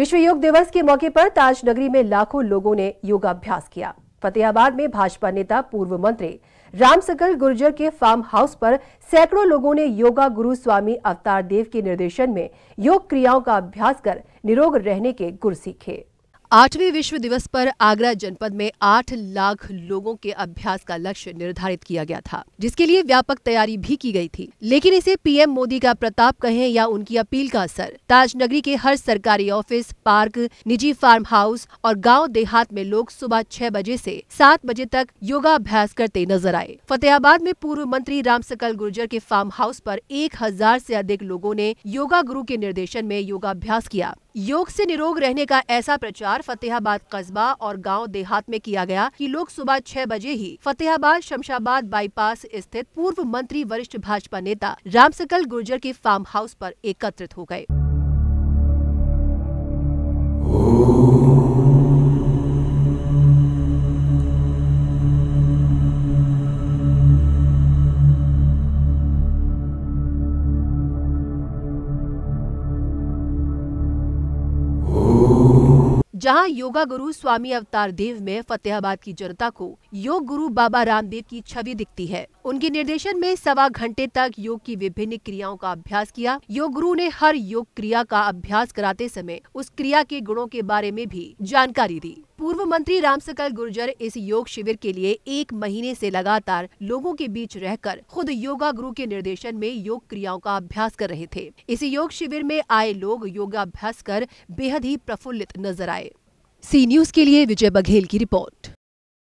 विश्व योग दिवस के मौके पर ताज नगरी में लाखों लोगों ने योगाभ्यास किया फतेहाबाद में भाजपा नेता पूर्व मंत्री रामसकल गुर्जर के फार्म हाउस पर सैकड़ों लोगों ने योगा गुरु स्वामी अवतार देव के निर्देशन में योग क्रियाओं का अभ्यास कर निरोग रहने के गुर सीखे आठवीं विश्व दिवस पर आगरा जनपद में आठ लाख लोगों के अभ्यास का लक्ष्य निर्धारित किया गया था जिसके लिए व्यापक तैयारी भी की गई थी लेकिन इसे पीएम मोदी का प्रताप कहें या उनकी अपील का असर ताज नगरी के हर सरकारी ऑफिस पार्क निजी फार्म हाउस और गांव देहात में लोग सुबह छह बजे से सात बजे तक योगाभ्यास करते नजर आए फतेहाबाद में पूर्व मंत्री राम सकल गुर्जर के फार्म हाउस आरोप एक हजार अधिक लोगों ने योगा गुरु के निर्देशन में योगाभ्यास किया योग ऐसी निरोग रहने का ऐसा प्रचार प्रचार फतेहाबाद कस्बा और गांव देहात में किया गया कि लोग सुबह छह बजे ही फतेहाबाद शमशाबाद बाईपास स्थित पूर्व मंत्री वरिष्ठ भाजपा नेता सकल गुर्जर के फार्म हाउस आरोप एकत्रित हो गए जहां योगा गुरु स्वामी अवतार देव में फतेहाबाद की जनता को योग गुरु बाबा रामदेव की छवि दिखती है उनके निर्देशन में सवा घंटे तक योग की विभिन्न क्रियाओं का अभ्यास किया योग गुरु ने हर योग क्रिया का अभ्यास कराते समय उस क्रिया के गुणों के बारे में भी जानकारी दी पूर्व मंत्री राम सकल गुर्जर इस योग शिविर के लिए एक महीने से लगातार लोगों के बीच रहकर खुद योगा गुरु के निर्देशन में योग क्रियाओं का अभ्यास कर रहे थे इस योग शिविर में आए लोग योगाभ्यास कर बेहद ही प्रफुल्लित नजर आए सी न्यूज के लिए विजय बघेल की रिपोर्ट